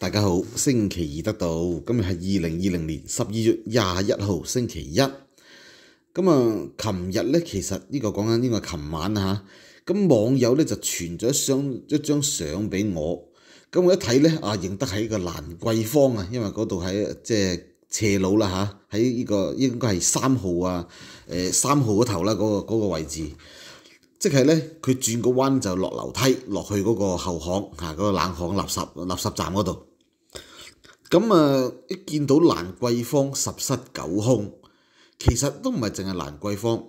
大家好，星期二得到，今日系二零二零年十二月廿一号星期一。咁啊，琴日咧，其實呢個講緊呢个琴晚啊，咁網友咧就傳咗一張一张相俾我。咁我一睇咧，啊，認得喺個蘭桂坊啊，因為嗰度喺即係斜路啦吓，喺呢個應該係三號啊，诶三號嗰頭啦，嗰個嗰个位置，即係咧佢轉個彎就落樓梯落去嗰個後巷嚇，嗰個冷巷垃圾垃圾站嗰度。咁啊！一見到蘭桂坊十室九空，其實都唔係淨係蘭桂坊，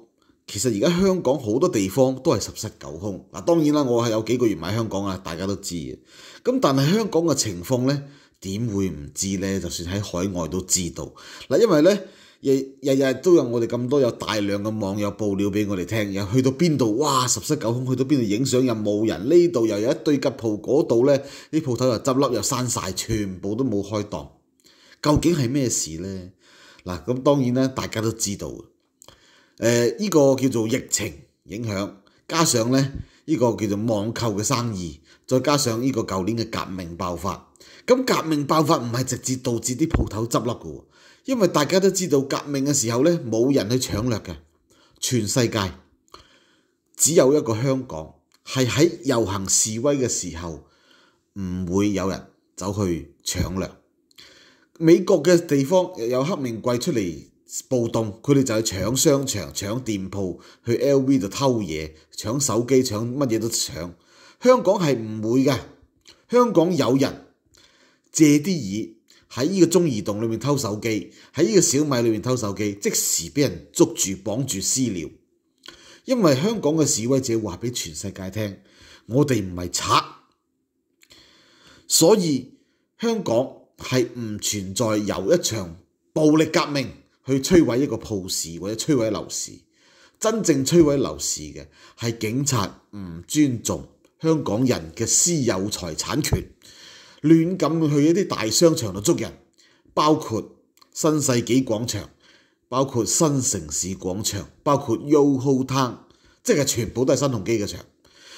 其實而家香港好多地方都係十室九空。嗱，當然啦，我係有幾個月買香港啊，大家都知嘅。咁但係香港嘅情況咧，點會唔知咧？就算喺海外都知道。嗱，因為咧。日日日都有我哋咁多有大量嘅網友報料俾我哋聽，又去到邊度，哇十室九空，去到邊度影相又冇人，呢度又有一堆吉鋪，嗰度咧啲鋪頭又執笠又刪晒，全部都冇開檔，究竟係咩事咧？嗱，咁當然咧，大家都知道，誒依個叫做疫情影響，加上咧依個叫做網購嘅生意，再加上呢個舊年嘅革命爆發。咁革命爆发唔系直接导致啲铺头执笠噶，因为大家都知道革命嘅时候咧冇人去抢掠嘅。全世界只有一个香港系喺游行示威嘅时候唔会有人走去抢掠。美国嘅地方有黑名贵出嚟暴动，佢哋就去抢商场、抢店铺，去 L V 度偷嘢、抢手机、抢乜嘢都抢。香港系唔会嘅，香港有人。借啲耳喺呢個中移動裏面偷手機，喺呢個小米裏面偷手機，即時俾人捉住綁住私了。因為香港嘅示威者話俾全世界聽，我哋唔係賊，所以香港係唔存在由一場暴力革命去摧毀一個鋪市或者摧毀樓市。真正摧毀樓市嘅係警察唔尊重香港人嘅私有財產權。亂咁去一啲大商場度捉人，包括新世紀廣場，包括新城市廣場，包括 o h o TOWN，即係全部都係新鴻基嘅場。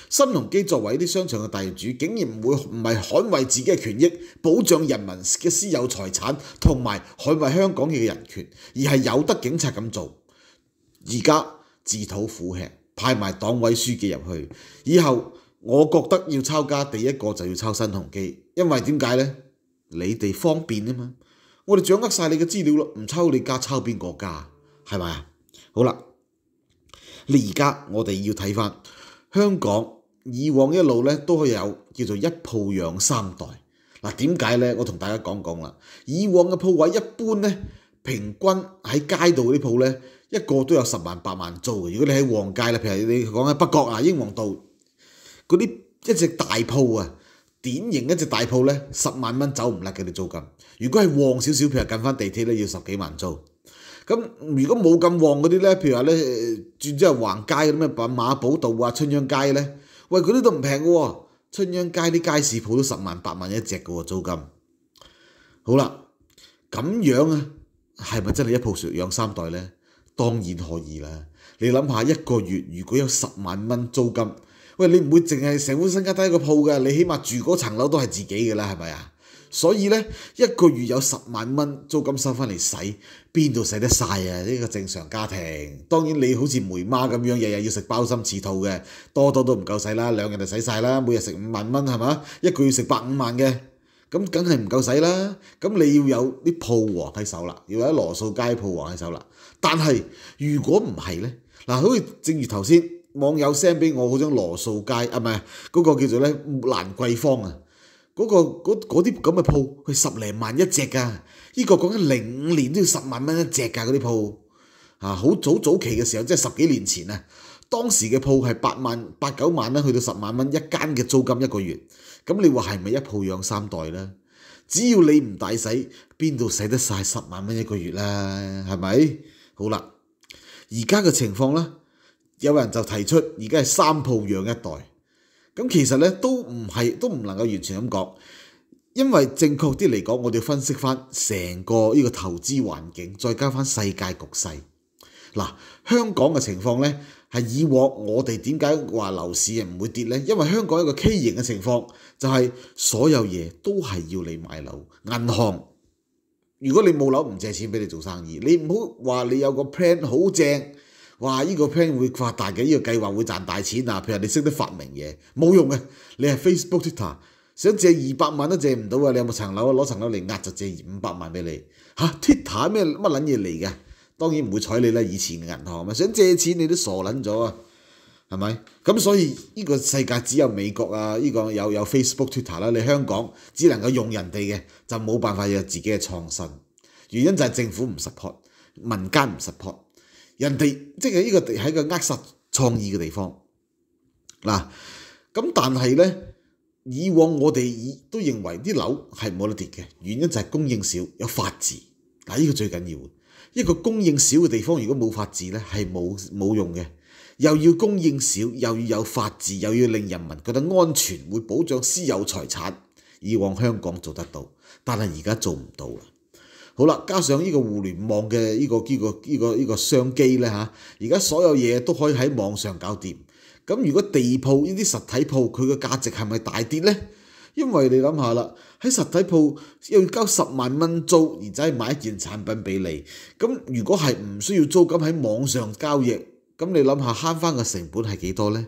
新鴻基作為一啲商場嘅地主，竟然唔會唔係捍衞自己嘅權益，保障人民嘅私有財產同埋捍衞香港嘅人權，而係有得警察咁做，而家自討苦吃，派埋黨委書記入去，以後。我覺得要抄家，第一個就要抄新鴻基，因為點解呢？你哋方便啊嘛，我哋掌握晒你嘅資料咯，唔抄你家，抄邊個家？係咪啊？好啦，你而家我哋要睇翻香港以往一路咧，都有叫做一鋪養三代嗱。點解咧？我同大家講講啦。以往嘅鋪位一般咧，平均喺街道啲鋪咧，一個都有十萬八萬租嘅。如果你喺旺街啦，譬如你講喺北角啊，英皇道。嗰啲一隻大鋪啊，典型一隻大鋪咧，十萬蚊走唔甩嘅啲租金。如果係旺少少，譬如近翻地鐵咧，要十幾萬租。咁如果冇咁旺嗰啲咧，譬如話咧轉之係橫街嗰啲咩品馬寶道啊、春秧街咧，喂，嗰啲都唔平嘅喎。春秧街啲街市鋪都十萬八萬一隻嘅喎租金。好啦，咁樣啊，係咪真係一鋪養三代咧？當然可以啦。你諗下一個月如果有十萬蚊租金。喂，你唔會淨係成本身家得一個鋪嘅，你起碼住嗰層樓都係自己嘅啦，係咪啊？所以呢，一個月有十萬蚊租金收翻嚟使，邊度使得晒啊？呢個正常家庭，當然你好似梅媽咁樣，日日要食包心刺肚嘅，多多都唔夠使啦，兩日就使晒啦。每日食五萬蚊係嘛？一個月食百五萬嘅，咁梗係唔夠使啦。咁你要有啲鋪王喺手啦，要有羅素街鋪王喺手啦。但係如果唔係呢，嗱好似正如頭先。網友 send 俾我嗰張羅素街啊，唔係嗰個叫做咧蘭桂坊啊，嗰個嗰嗰啲咁嘅鋪，佢十零萬一隻噶，依個講緊零五年都要十萬蚊一隻噶嗰啲鋪，啊，好早早期嘅時候，即係十幾年前啊，當時嘅鋪係八萬八九萬啦，去到十萬蚊一間嘅租金一個月。咁你話係咪一鋪養三代咧？只要你唔大使，邊度使得曬十萬蚊一個月啦？係咪？好啦，而家嘅情況咧。有人就提出而家係三鋪養一代，咁其實咧都唔係都唔能夠完全咁講，因為正確啲嚟講，我哋分析翻成個呢個投資環境，再加翻世界局勢。嗱，香港嘅情況呢，係以往我哋點解話樓市唔會跌呢？因為香港一個畸形嘅情況，就係所有嘢都係要你買樓，銀行如果你冇樓唔借錢俾你做生意，你唔好話你有個 plan 好正。哇！依個 plan 會發大嘅，依個計劃會賺大錢啊！譬如你識得發明嘢，冇用嘅。你係 Facebook、Twitter，想借二百萬都借唔到啊！你有冇層樓攞層樓嚟壓就借五百萬俾你嚇？Twitter 咩乜撚嘢嚟嘅？當然唔會睬你啦！以前嘅銀行咪想借錢，你都傻撚咗啊？係咪？咁所以呢個世界只有美國啊！呢個有有 Facebook、Twitter 啦。你香港只能夠用人哋嘅，就冇辦法有自己嘅創新。原因就係政府唔 support，民間唔 support。人哋即係呢個喺個扼殺創意嘅地方，嗱咁但係咧，以往我哋都認為啲樓係冇得跌嘅，原因就係供應少，有法治，嗱呢個最緊要。一個供應少嘅地方，如果冇法治咧，係冇冇用嘅。又要供應少，又要有法治，又要令人民覺得安全，會保障私有財產。以往香港做得到，但係而家做唔到啦。好啦，加上呢個互聯網嘅呢個呢個呢個呢個商機咧嚇，而家所有嘢都可以喺網上搞掂。咁如果地鋪呢啲實體鋪佢嘅價值係咪大跌咧？因為你諗下啦，喺實體鋪要交十萬蚊租而仔買一件產品俾你，咁如果係唔需要租，金喺網上交易，咁你諗下慳翻嘅成本係幾多咧？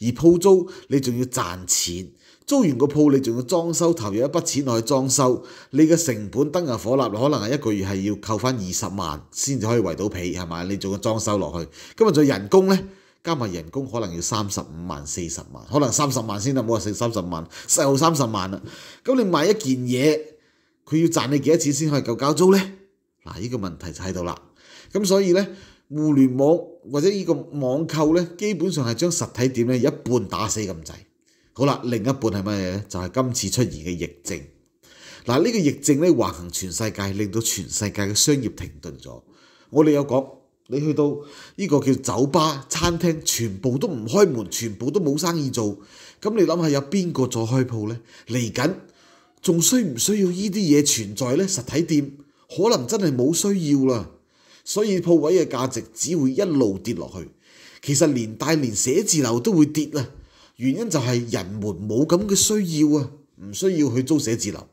而鋪租你仲要賺錢。租完個鋪，你仲要裝修，投入一筆錢落去裝修，你嘅成本登入火蠟，可能係一個月係要扣翻二十萬先至可以圍到皮，係咪？你做個裝修落去，今日做人工呢？加埋人工可能要三十五萬、四十萬，可能三十萬先得，冇話成三十萬，細號三十萬啦。咁你買一件嘢，佢要賺你幾多錢先可以夠交租呢？嗱，呢個問題就喺度啦。咁所以呢，互聯網或者呢個網購呢，基本上係將實體店呢一半打死咁滯。好啦，另一半係乜嘢就係今次出現嘅疫症。嗱，呢個疫症咧橫行全世界，令到全世界嘅商業停頓咗。我哋有講，你去到呢個叫酒吧、餐廳，全部都唔開門，全部都冇生意做。咁你諗下，有邊個再開鋪呢？嚟緊仲需唔需要呢啲嘢存在呢？實體店可能真係冇需要啦。所以鋪位嘅價值只會一路跌落去。其實連帶連寫字樓都會跌啦。原因就係人們冇咁嘅需要啊，唔需要去租寫字樓，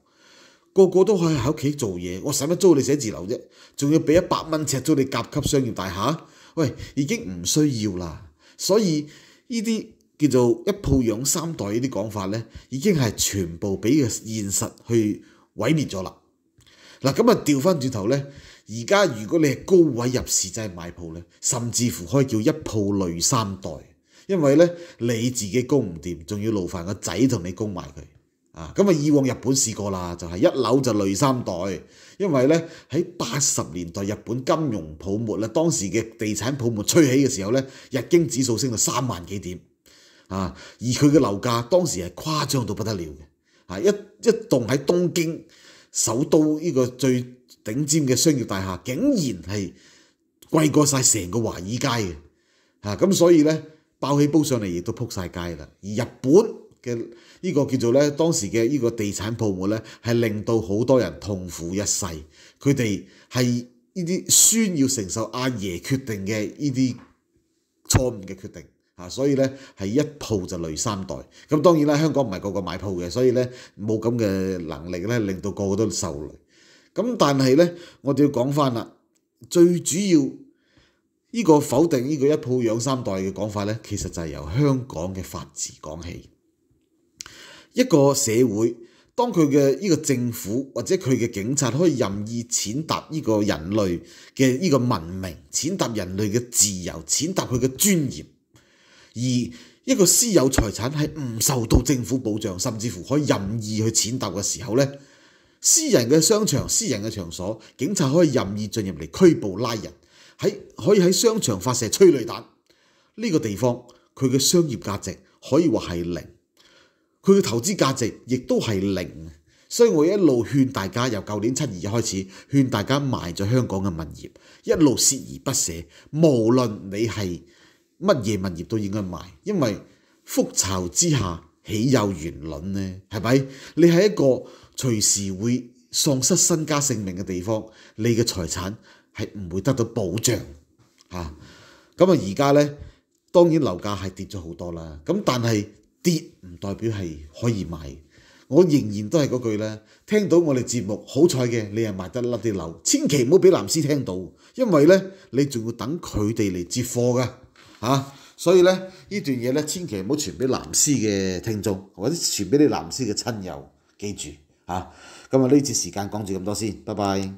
個個都可以喺屋企做嘢。我使乜租你寫字樓啫？仲要俾一百蚊尺租你甲級商業大廈？喂，已經唔需要啦。所以呢啲叫做一鋪養三代呢啲講法呢，已經係全部俾嘅現實去毀滅咗啦。嗱，咁啊調翻轉頭呢。而家如果你係高位入市就係買鋪呢，甚至乎可以叫一鋪累三代。因為咧你自己供唔掂，仲要勞煩個仔同你供埋佢啊！咁啊，以往日本試過啦，就係一樓就累三代。因為咧喺八十年代日本金融泡沫咧，當時嘅地產泡沫吹起嘅時候咧，日經指數升到三萬幾點啊，而佢嘅樓價當時係誇張到不得了嘅啊！一一棟喺東京首都呢個最頂尖嘅商業大廈，竟然係貴過晒成個華爾街嘅啊！咁所以咧～爆起煲上嚟，亦都撲晒街啦。而日本嘅呢個叫做咧，當時嘅呢個地產泡沫咧，係令到好多人痛苦一世。佢哋係呢啲孫要承受阿爺決定嘅呢啲錯誤嘅決定所以呢，係一鋪就累三代。咁當然啦，香港唔係個個買鋪嘅，所以呢，冇咁嘅能力呢，令到個個都受累。咁但係呢，我哋要講翻啦，最主要。呢個否定呢個一鋪養三代嘅講法呢，其實就係由香港嘅法治講起。一個社會，當佢嘅呢個政府或者佢嘅警察可以任意踐踏呢個人類嘅呢個文明，踐踏人類嘅自由，踐踏佢嘅尊嚴，而一個私有財產係唔受到政府保障，甚至乎可以任意去踐踏嘅時候呢。私人嘅商場、私人嘅場所，警察可以任意進入嚟拘捕拉人。喺可以喺商場發射催淚彈呢個地方，佢嘅商業價值可以話係零，佢嘅投資價值亦都係零。所以我一路勸大家由舊年七二一開始，勸大家賣咗香港嘅物業，一路捨而不捨，無論你係乜嘢物業都應該賣，因為覆巢之下，岂有完卵呢？係咪？你係一個隨時會喪失身家性命嘅地方，你嘅財產。係唔會得到保障嚇，咁啊而家咧當然樓價係跌咗好多啦，咁但係跌唔代表係可以賣，我仍然都係嗰句咧，聽到我哋節目好彩嘅，你係賣得甩啲樓，千祈唔好俾藍絲聽到，因為咧你仲要等佢哋嚟接貨㗎嚇，所以咧呢段嘢咧千祈唔好傳俾藍絲嘅聽眾，或者傳俾你藍絲嘅親友，記住嚇。咁啊呢次時間講住咁多先，拜拜。